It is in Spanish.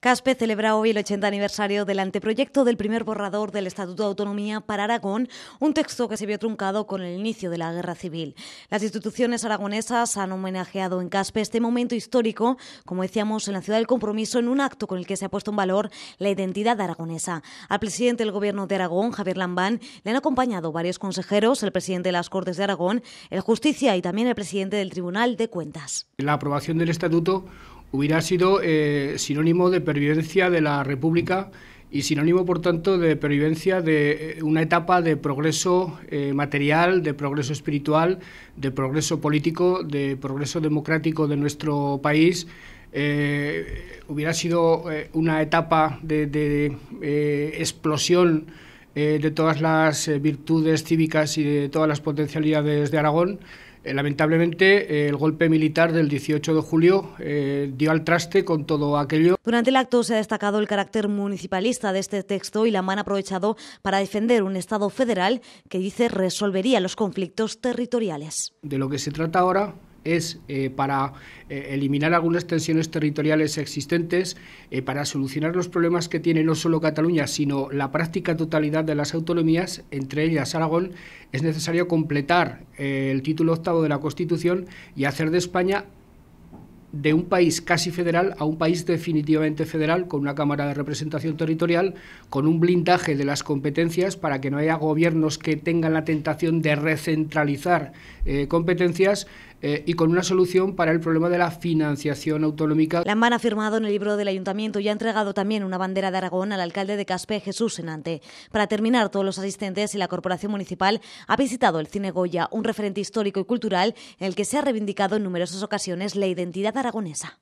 CASPE celebra hoy el 80 aniversario del anteproyecto del primer borrador del Estatuto de Autonomía para Aragón, un texto que se vio truncado con el inicio de la Guerra Civil. Las instituciones aragonesas han homenajeado en CASPE este momento histórico, como decíamos, en la ciudad del compromiso, en un acto con el que se ha puesto en valor la identidad aragonesa. Al presidente del Gobierno de Aragón, Javier Lambán, le han acompañado varios consejeros, el presidente de las Cortes de Aragón, el Justicia y también el presidente del Tribunal de Cuentas. La aprobación del Estatuto hubiera sido eh, sinónimo de pervivencia de la República y sinónimo, por tanto, de pervivencia de eh, una etapa de progreso eh, material, de progreso espiritual, de progreso político, de progreso democrático de nuestro país. hubiera sido una etapa de, de explosión de todas las virtudes cívicas y de todas las potencialidades de Aragón. Eh, lamentablemente, eh, el golpe militar del 18 de julio eh, dio al traste con todo aquello. Durante el acto se ha destacado el carácter municipalista de este texto y la han aprovechado para defender un Estado federal que dice resolvería los conflictos territoriales. De lo que se trata ahora es eh, para eh, eliminar algunas tensiones territoriales existentes, eh, para solucionar los problemas que tiene no solo Cataluña, sino la práctica totalidad de las autonomías, entre ellas Aragón, es necesario completar el título octavo de la Constitución y hacer de España de un país casi federal a un país definitivamente federal, con una Cámara de Representación Territorial, con un blindaje de las competencias para que no haya gobiernos que tengan la tentación de recentralizar competencias, eh, y con una solución para el problema de la financiación autonómica. La ha firmado en el libro del ayuntamiento y ha entregado también una bandera de Aragón al alcalde de Caspe, Jesús Senante. Para terminar, todos los asistentes y la corporación municipal ha visitado el Cine Goya, un referente histórico y cultural en el que se ha reivindicado en numerosas ocasiones la identidad aragonesa.